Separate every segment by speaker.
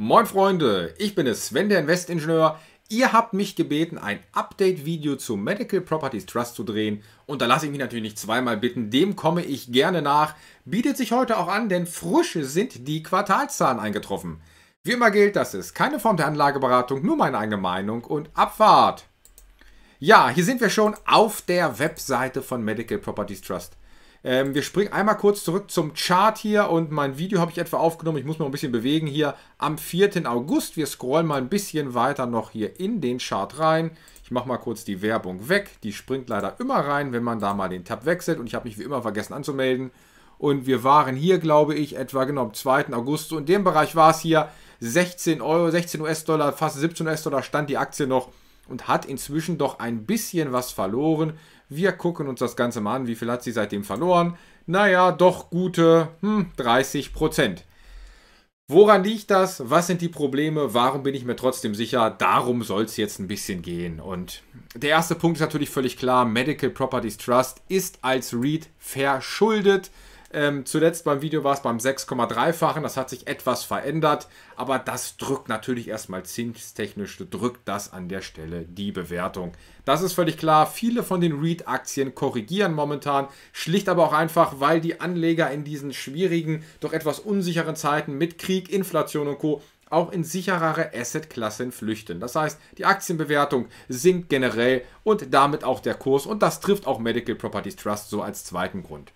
Speaker 1: Moin Freunde, ich bin es, Sven, der Investingenieur. Ihr habt mich gebeten, ein Update-Video zu Medical Properties Trust zu drehen und da lasse ich mich natürlich nicht zweimal bitten, dem komme ich gerne nach. Bietet sich heute auch an, denn frisch sind die Quartalszahlen eingetroffen. Wie immer gilt, das ist keine Form der Anlageberatung, nur meine eigene Meinung und Abfahrt. Ja, hier sind wir schon auf der Webseite von Medical Properties Trust. Ähm, wir springen einmal kurz zurück zum Chart hier und mein Video habe ich etwa aufgenommen. Ich muss mal ein bisschen bewegen hier am 4. August. Wir scrollen mal ein bisschen weiter noch hier in den Chart rein. Ich mache mal kurz die Werbung weg. Die springt leider immer rein, wenn man da mal den Tab wechselt. Und ich habe mich wie immer vergessen anzumelden. Und wir waren hier, glaube ich, etwa genau am 2. August. Und in dem Bereich war es hier 16 Euro, 16 US-Dollar, fast 17 US-Dollar stand die Aktie noch und hat inzwischen doch ein bisschen was verloren. Wir gucken uns das Ganze mal an. Wie viel hat sie seitdem verloren? Naja, doch gute hm, 30 Prozent. Woran liegt das? Was sind die Probleme? Warum bin ich mir trotzdem sicher? Darum soll es jetzt ein bisschen gehen. Und der erste Punkt ist natürlich völlig klar. Medical Properties Trust ist als REIT verschuldet. Ähm, zuletzt beim Video war es beim 6,3-fachen, das hat sich etwas verändert, aber das drückt natürlich erstmal zinstechnisch, drückt das an der Stelle die Bewertung. Das ist völlig klar, viele von den REIT-Aktien korrigieren momentan, schlicht aber auch einfach, weil die Anleger in diesen schwierigen, doch etwas unsicheren Zeiten mit Krieg, Inflation und Co auch in sicherere Assetklassen flüchten. Das heißt, die Aktienbewertung sinkt generell und damit auch der Kurs und das trifft auch Medical Properties Trust so als zweiten Grund.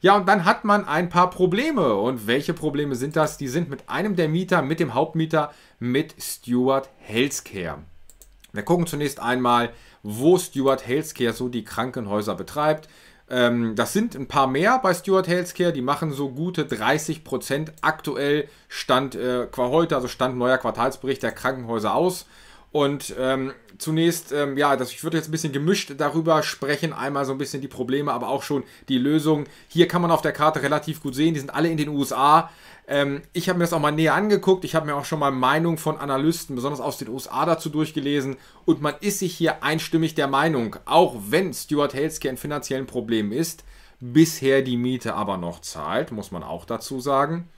Speaker 1: Ja, und dann hat man ein paar Probleme. Und welche Probleme sind das? Die sind mit einem der Mieter, mit dem Hauptmieter, mit Stuart Healthcare. Wir gucken zunächst einmal, wo Stuart Healthcare so die Krankenhäuser betreibt. Ähm, das sind ein paar mehr bei Stuart Healthcare. Die machen so gute 30% aktuell Stand äh, heute, also Stand neuer Quartalsbericht der Krankenhäuser aus. Und ähm, zunächst, ähm, ja, das, ich würde jetzt ein bisschen gemischt darüber sprechen. Einmal so ein bisschen die Probleme, aber auch schon die Lösungen. Hier kann man auf der Karte relativ gut sehen, die sind alle in den USA. Ähm, ich habe mir das auch mal näher angeguckt. Ich habe mir auch schon mal Meinung von Analysten, besonders aus den USA, dazu durchgelesen. Und man ist sich hier einstimmig der Meinung, auch wenn Stuart Halske in finanziellen Problemen ist, bisher die Miete aber noch zahlt, muss man auch dazu sagen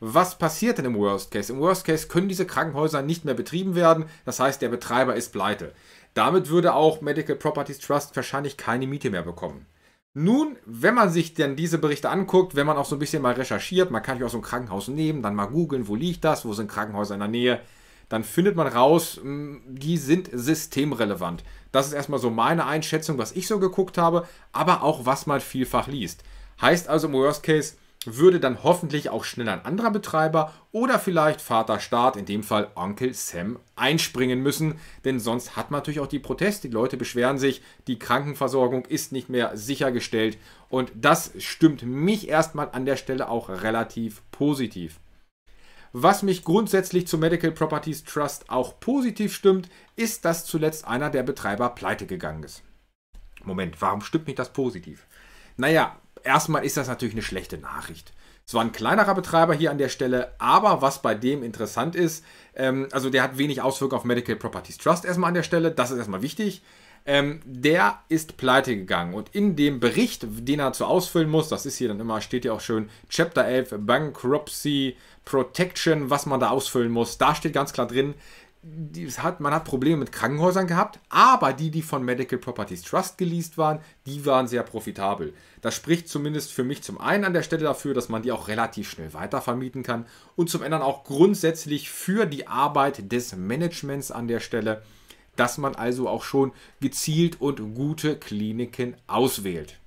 Speaker 1: was passiert denn im Worst Case? Im Worst Case können diese Krankenhäuser nicht mehr betrieben werden, das heißt, der Betreiber ist pleite. Damit würde auch Medical Properties Trust wahrscheinlich keine Miete mehr bekommen. Nun, wenn man sich denn diese Berichte anguckt, wenn man auch so ein bisschen mal recherchiert, man kann sich auch so ein Krankenhaus nehmen, dann mal googeln, wo liegt das, wo sind Krankenhäuser in der Nähe, dann findet man raus, hm, die sind systemrelevant. Das ist erstmal so meine Einschätzung, was ich so geguckt habe, aber auch was man vielfach liest. Heißt also im Worst Case, würde dann hoffentlich auch schnell ein anderer Betreiber oder vielleicht Vater Staat, in dem Fall Onkel Sam, einspringen müssen. Denn sonst hat man natürlich auch die Proteste. Die Leute beschweren sich, die Krankenversorgung ist nicht mehr sichergestellt. Und das stimmt mich erstmal an der Stelle auch relativ positiv. Was mich grundsätzlich zu Medical Properties Trust auch positiv stimmt, ist, dass zuletzt einer der Betreiber pleite gegangen ist. Moment, warum stimmt mich das positiv? Naja, erstmal ist das natürlich eine schlechte Nachricht. Es war ein kleinerer Betreiber hier an der Stelle, aber was bei dem interessant ist, ähm, also der hat wenig Auswirkungen auf Medical Properties Trust erstmal an der Stelle, das ist erstmal wichtig. Ähm, der ist pleite gegangen und in dem Bericht, den er dazu ausfüllen muss, das ist hier dann immer, steht ja auch schön, Chapter 11 Bankruptcy Protection, was man da ausfüllen muss, da steht ganz klar drin, hat, man hat Probleme mit Krankenhäusern gehabt, aber die, die von Medical Properties Trust geleased waren, die waren sehr profitabel. Das spricht zumindest für mich zum einen an der Stelle dafür, dass man die auch relativ schnell weitervermieten kann und zum anderen auch grundsätzlich für die Arbeit des Managements an der Stelle, dass man also auch schon gezielt und gute Kliniken auswählt.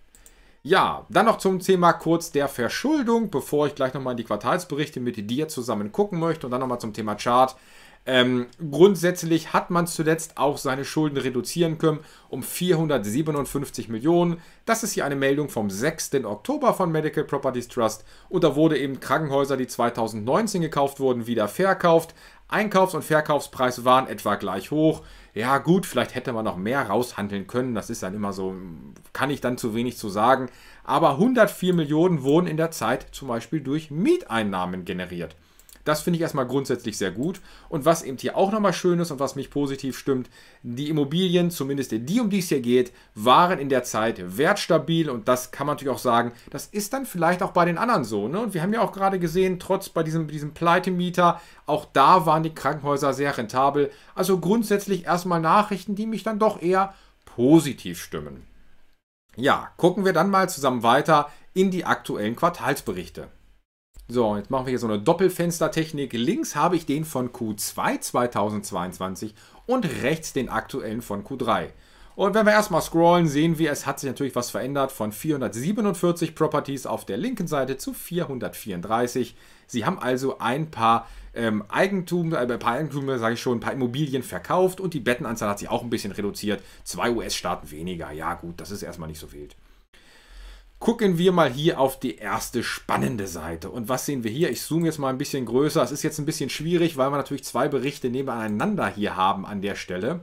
Speaker 1: Ja, dann noch zum Thema kurz der Verschuldung, bevor ich gleich nochmal in die Quartalsberichte mit dir zusammen gucken möchte und dann nochmal zum Thema Chart. Ähm, grundsätzlich hat man zuletzt auch seine Schulden reduzieren können um 457 Millionen. Das ist hier eine Meldung vom 6. Oktober von Medical Properties Trust. Und da wurde eben Krankenhäuser, die 2019 gekauft wurden, wieder verkauft. Einkaufs- und Verkaufspreis waren etwa gleich hoch. Ja gut, vielleicht hätte man noch mehr raushandeln können. Das ist dann immer so, kann ich dann zu wenig zu sagen. Aber 104 Millionen wurden in der Zeit zum Beispiel durch Mieteinnahmen generiert. Das finde ich erstmal grundsätzlich sehr gut. Und was eben hier auch nochmal schön ist und was mich positiv stimmt, die Immobilien, zumindest die, um die es hier geht, waren in der Zeit wertstabil und das kann man natürlich auch sagen, das ist dann vielleicht auch bei den anderen so. Ne? Und wir haben ja auch gerade gesehen, trotz bei diesem, diesem Pleitemieter, auch da waren die Krankenhäuser sehr rentabel. Also grundsätzlich erstmal Nachrichten, die mich dann doch eher positiv stimmen. Ja, gucken wir dann mal zusammen weiter in die aktuellen Quartalsberichte. So, jetzt machen wir hier so eine Doppelfenstertechnik. Links habe ich den von Q2 2022 und rechts den aktuellen von Q3. Und wenn wir erstmal scrollen, sehen wir, es hat sich natürlich was verändert von 447 Properties auf der linken Seite zu 434. Sie haben also ein paar ähm, Eigentum, äh, ein paar Eigentum, sage ich schon, ein paar Immobilien verkauft und die Bettenanzahl hat sich auch ein bisschen reduziert. Zwei US-Staaten weniger. Ja gut, das ist erstmal nicht so wild gucken wir mal hier auf die erste spannende Seite. Und was sehen wir hier? Ich zoome jetzt mal ein bisschen größer. Es ist jetzt ein bisschen schwierig, weil wir natürlich zwei Berichte nebeneinander hier haben an der Stelle.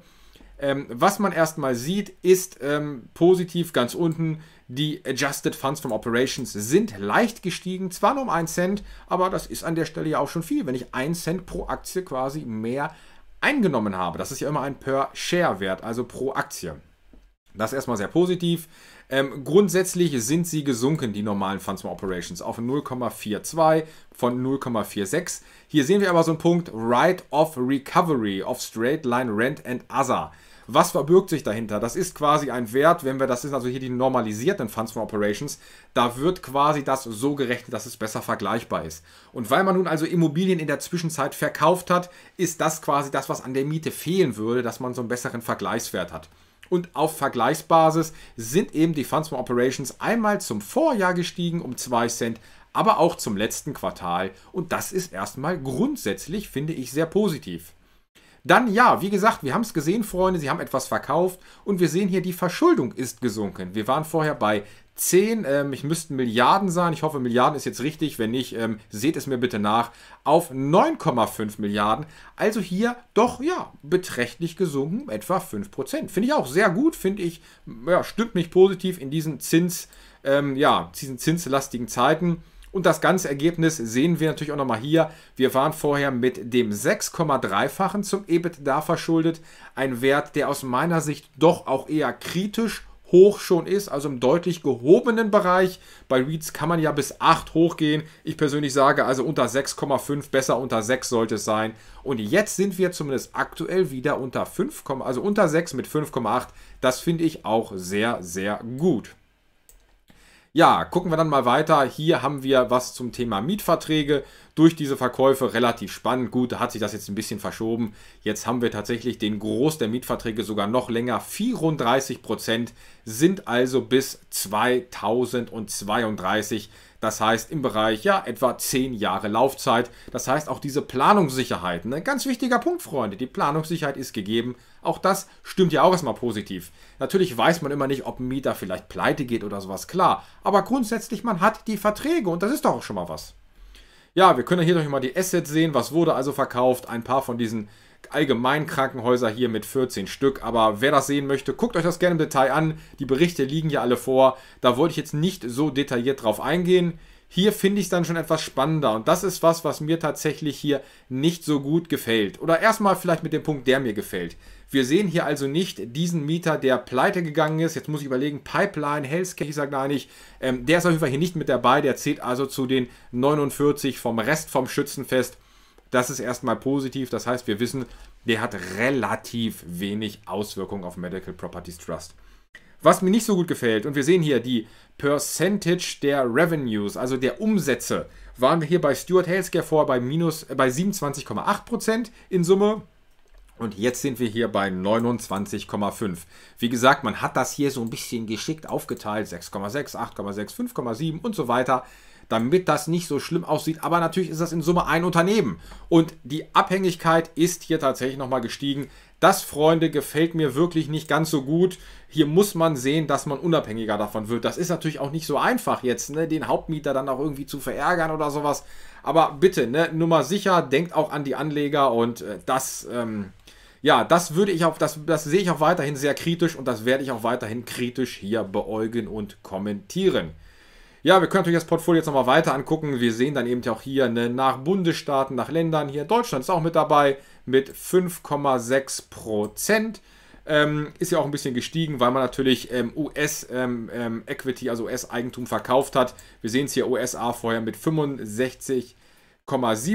Speaker 1: Ähm, was man erstmal sieht, ist ähm, positiv ganz unten, die Adjusted Funds from Operations sind leicht gestiegen, zwar nur um 1 Cent, aber das ist an der Stelle ja auch schon viel, wenn ich 1 Cent pro Aktie quasi mehr eingenommen habe. Das ist ja immer ein Per-Share-Wert, also pro Aktie. Das ist erstmal sehr positiv. Ähm, grundsätzlich sind sie gesunken, die normalen Funds from Operations, auf 0,42 von 0,46. Hier sehen wir aber so einen Punkt Right of Recovery of Straight Line Rent and Other. Was verbirgt sich dahinter? Das ist quasi ein Wert, wenn wir, das sind also hier die normalisierten Funds from Operations, da wird quasi das so gerechnet, dass es besser vergleichbar ist. Und weil man nun also Immobilien in der Zwischenzeit verkauft hat, ist das quasi das, was an der Miete fehlen würde, dass man so einen besseren Vergleichswert hat. Und auf Vergleichsbasis sind eben die Funds from Operations einmal zum Vorjahr gestiegen um 2 Cent, aber auch zum letzten Quartal. Und das ist erstmal grundsätzlich, finde ich, sehr positiv. Dann ja, wie gesagt, wir haben es gesehen, Freunde, sie haben etwas verkauft und wir sehen hier, die Verschuldung ist gesunken. Wir waren vorher bei 10. Ähm, ich müsste Milliarden sein. Ich hoffe, Milliarden ist jetzt richtig. Wenn nicht, ähm, seht es mir bitte nach. Auf 9,5 Milliarden. Also hier doch, ja, beträchtlich gesunken, etwa 5%. Finde ich auch sehr gut. Finde ich, ja, stimmt mich positiv in diesen Zins, ähm, ja, diesen zinslastigen Zeiten. Und das ganze Ergebnis sehen wir natürlich auch nochmal hier. Wir waren vorher mit dem 6,3-fachen zum EBITDA verschuldet. Ein Wert, der aus meiner Sicht doch auch eher kritisch hoch schon ist, also im deutlich gehobenen Bereich. Bei REITs kann man ja bis 8 hochgehen. Ich persönlich sage also unter 6,5, besser unter 6 sollte es sein. Und jetzt sind wir zumindest aktuell wieder unter 5, also unter 6 mit 5,8. Das finde ich auch sehr, sehr gut. Ja, gucken wir dann mal weiter. Hier haben wir was zum Thema Mietverträge. Durch diese Verkäufe relativ spannend. Gut, da hat sich das jetzt ein bisschen verschoben. Jetzt haben wir tatsächlich den Groß der Mietverträge sogar noch länger. 34 sind also bis 2032 das heißt im Bereich ja etwa 10 Jahre Laufzeit. Das heißt auch diese Planungssicherheit. Ein ne? ganz wichtiger Punkt, Freunde. Die Planungssicherheit ist gegeben. Auch das stimmt ja auch erstmal positiv. Natürlich weiß man immer nicht, ob ein Mieter vielleicht pleite geht oder sowas, klar. Aber grundsätzlich, man hat die Verträge und das ist doch auch schon mal was. Ja, wir können hier doch mal die Assets sehen. Was wurde also verkauft? Ein paar von diesen allgemeinen Krankenhäuser hier mit 14 Stück. Aber wer das sehen möchte, guckt euch das gerne im Detail an. Die Berichte liegen ja alle vor. Da wollte ich jetzt nicht so detailliert drauf eingehen. Hier finde ich es dann schon etwas spannender und das ist was, was mir tatsächlich hier nicht so gut gefällt. Oder erstmal vielleicht mit dem Punkt, der mir gefällt. Wir sehen hier also nicht diesen Mieter, der pleite gegangen ist. Jetzt muss ich überlegen, Pipeline, Healthcare, ich sage gar nicht. Ähm, der ist auf jeden Fall hier nicht mit dabei. Der zählt also zu den 49 vom Rest vom Schützenfest. Das ist erstmal positiv. Das heißt, wir wissen, der hat relativ wenig Auswirkungen auf Medical Properties Trust. Was mir nicht so gut gefällt, und wir sehen hier die Percentage der Revenues, also der Umsätze, waren wir hier bei Stuart Healthcare vor bei, äh, bei 27,8% in Summe. Und jetzt sind wir hier bei 29,5. Wie gesagt, man hat das hier so ein bisschen geschickt aufgeteilt. 6,6, 8,6, 5,7 und so weiter damit das nicht so schlimm aussieht. Aber natürlich ist das in Summe ein Unternehmen. Und die Abhängigkeit ist hier tatsächlich nochmal gestiegen. Das, Freunde, gefällt mir wirklich nicht ganz so gut. Hier muss man sehen, dass man unabhängiger davon wird. Das ist natürlich auch nicht so einfach jetzt, ne? den Hauptmieter dann auch irgendwie zu verärgern oder sowas. Aber bitte, ne? nur mal sicher, denkt auch an die Anleger und äh, das, ähm, ja, das würde ich auch, das, das sehe ich auch weiterhin sehr kritisch und das werde ich auch weiterhin kritisch hier beäugen und kommentieren. Ja, wir können natürlich das Portfolio jetzt nochmal weiter angucken. Wir sehen dann eben auch hier ne, nach Bundesstaaten, nach Ländern. Hier Deutschland ist auch mit dabei mit 5,6 Prozent. Ähm, ist ja auch ein bisschen gestiegen, weil man natürlich ähm, US-Equity, ähm, ähm also US-Eigentum verkauft hat. Wir sehen es hier USA vorher mit 65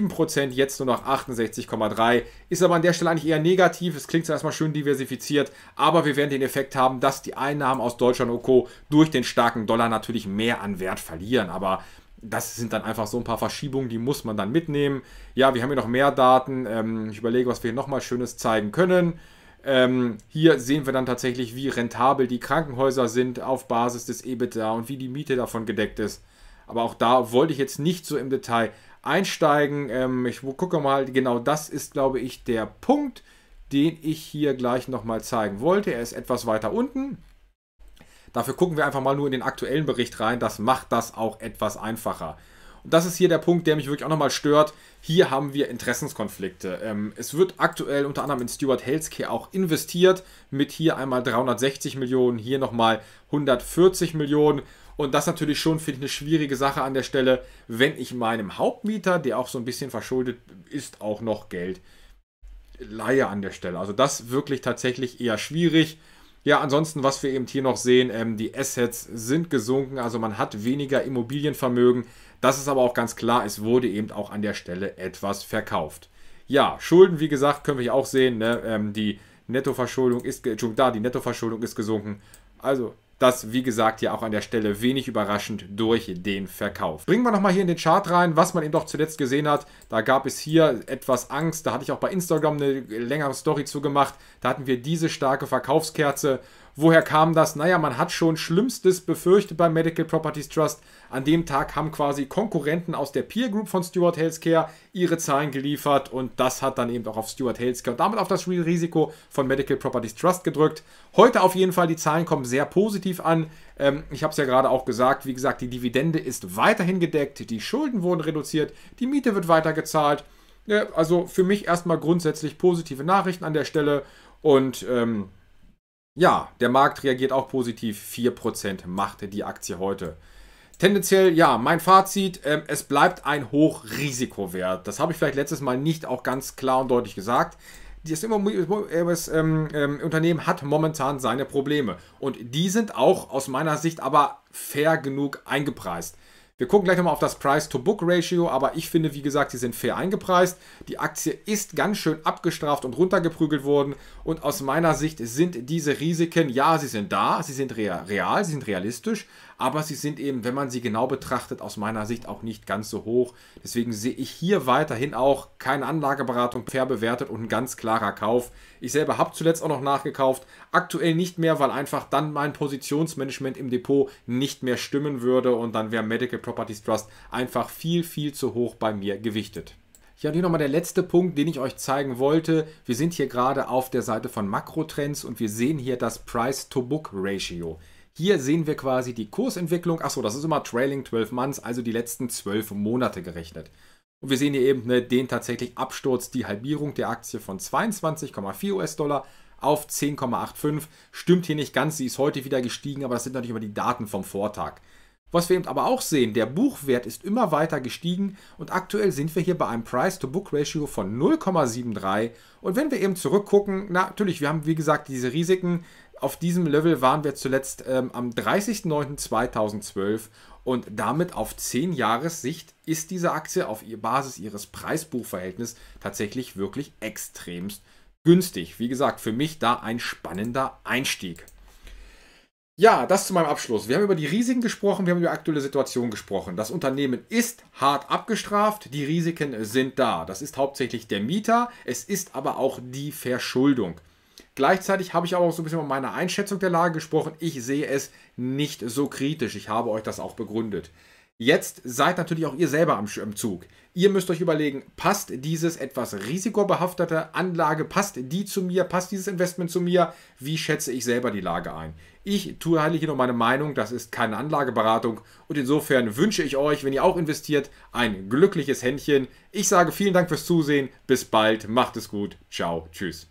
Speaker 1: Prozent jetzt nur noch 68,3%. Ist aber an der Stelle eigentlich eher negativ. Es klingt zwar erstmal schön diversifiziert, aber wir werden den Effekt haben, dass die Einnahmen aus Deutschland und Co. durch den starken Dollar natürlich mehr an Wert verlieren. Aber das sind dann einfach so ein paar Verschiebungen, die muss man dann mitnehmen. Ja, wir haben hier noch mehr Daten. Ähm, ich überlege, was wir hier nochmal Schönes zeigen können. Ähm, hier sehen wir dann tatsächlich, wie rentabel die Krankenhäuser sind auf Basis des EBITDA und wie die Miete davon gedeckt ist. Aber auch da wollte ich jetzt nicht so im Detail einsteigen. Ähm, ich gucke mal, genau das ist, glaube ich, der Punkt, den ich hier gleich nochmal zeigen wollte. Er ist etwas weiter unten. Dafür gucken wir einfach mal nur in den aktuellen Bericht rein. Das macht das auch etwas einfacher. Und das ist hier der Punkt, der mich wirklich auch nochmal stört. Hier haben wir Interessenskonflikte. Ähm, es wird aktuell unter anderem in Stewart Healthcare auch investiert, mit hier einmal 360 Millionen, hier nochmal 140 Millionen. Und das natürlich schon, finde ich, eine schwierige Sache an der Stelle, wenn ich meinem Hauptmieter, der auch so ein bisschen verschuldet ist, auch noch Geld leihe an der Stelle. Also das wirklich tatsächlich eher schwierig. Ja, ansonsten, was wir eben hier noch sehen, ähm, die Assets sind gesunken, also man hat weniger Immobilienvermögen. Das ist aber auch ganz klar, es wurde eben auch an der Stelle etwas verkauft. Ja, Schulden, wie gesagt, können wir hier auch sehen, ne? ähm, die Nettoverschuldung ist, da, die Nettoverschuldung ist gesunken. Also das, wie gesagt, ja auch an der Stelle wenig überraschend durch den Verkauf. Bringen wir nochmal hier in den Chart rein, was man eben doch zuletzt gesehen hat. Da gab es hier etwas Angst. Da hatte ich auch bei Instagram eine längere Story zugemacht. Da hatten wir diese starke Verkaufskerze. Woher kam das? Naja, man hat schon Schlimmstes befürchtet beim Medical Properties Trust. An dem Tag haben quasi Konkurrenten aus der Peer Group von Stuart Healthcare ihre Zahlen geliefert und das hat dann eben auch auf Stuart Healthcare und damit auf das Risiko von Medical Properties Trust gedrückt. Heute auf jeden Fall, die Zahlen kommen sehr positiv an. Ähm, ich habe es ja gerade auch gesagt, wie gesagt, die Dividende ist weiterhin gedeckt, die Schulden wurden reduziert, die Miete wird weitergezahlt. also für mich erstmal grundsätzlich positive Nachrichten an der Stelle und ähm, ja, der Markt reagiert auch positiv. 4% macht die Aktie heute. Tendenziell, ja, mein Fazit, äh, es bleibt ein Hochrisikowert. Das habe ich vielleicht letztes Mal nicht auch ganz klar und deutlich gesagt. Das, äh, das ähm, ähm, Unternehmen hat momentan seine Probleme. Und die sind auch aus meiner Sicht aber fair genug eingepreist. Wir gucken gleich nochmal auf das Price-to-Book-Ratio, aber ich finde, wie gesagt, sie sind fair eingepreist. Die Aktie ist ganz schön abgestraft und runtergeprügelt worden und aus meiner Sicht sind diese Risiken, ja, sie sind da, sie sind real, sie sind realistisch, aber sie sind eben, wenn man sie genau betrachtet, aus meiner Sicht auch nicht ganz so hoch. Deswegen sehe ich hier weiterhin auch keine Anlageberatung fair bewertet und ein ganz klarer Kauf. Ich selber habe zuletzt auch noch nachgekauft, aktuell nicht mehr, weil einfach dann mein Positionsmanagement im Depot nicht mehr stimmen würde und dann wäre Medical Properties Trust einfach viel, viel zu hoch bei mir gewichtet. Ja, und hier nochmal der letzte Punkt, den ich euch zeigen wollte. Wir sind hier gerade auf der Seite von Makrotrends und wir sehen hier das Price-to-Book-Ratio. Hier sehen wir quasi die Kursentwicklung. Achso, das ist immer Trailing 12 Months, also die letzten 12 Monate gerechnet. Und wir sehen hier eben ne, den tatsächlich Absturz, die Halbierung der Aktie von 22,4 US-Dollar auf 10,85. Stimmt hier nicht ganz, sie ist heute wieder gestiegen, aber das sind natürlich immer die Daten vom Vortag. Was wir eben aber auch sehen, der Buchwert ist immer weiter gestiegen und aktuell sind wir hier bei einem Price-to-Book-Ratio von 0,73. Und wenn wir eben zurückgucken, natürlich, wir haben wie gesagt diese Risiken, auf diesem Level waren wir zuletzt ähm, am 30.09.2012 und damit auf 10 Jahressicht ist diese Aktie auf Basis ihres Preisbuchverhältnisses tatsächlich wirklich extremst günstig. Wie gesagt, für mich da ein spannender Einstieg. Ja, das zu meinem Abschluss. Wir haben über die Risiken gesprochen, wir haben über die aktuelle Situation gesprochen. Das Unternehmen ist hart abgestraft, die Risiken sind da. Das ist hauptsächlich der Mieter, es ist aber auch die Verschuldung. Gleichzeitig habe ich aber auch so ein bisschen von meiner Einschätzung der Lage gesprochen. Ich sehe es nicht so kritisch. Ich habe euch das auch begründet. Jetzt seid natürlich auch ihr selber am, Zug. Ihr müsst euch überlegen, passt dieses etwas risikobehaftete Anlage, passt die zu mir, passt dieses Investment zu mir? Wie schätze ich selber die Lage ein? Ich teile halt hier nur meine Meinung, das ist keine Anlageberatung und insofern wünsche ich euch, wenn ihr auch investiert, ein glückliches Händchen. Ich sage vielen Dank fürs Zusehen, bis bald, macht es gut, ciao, tschüss.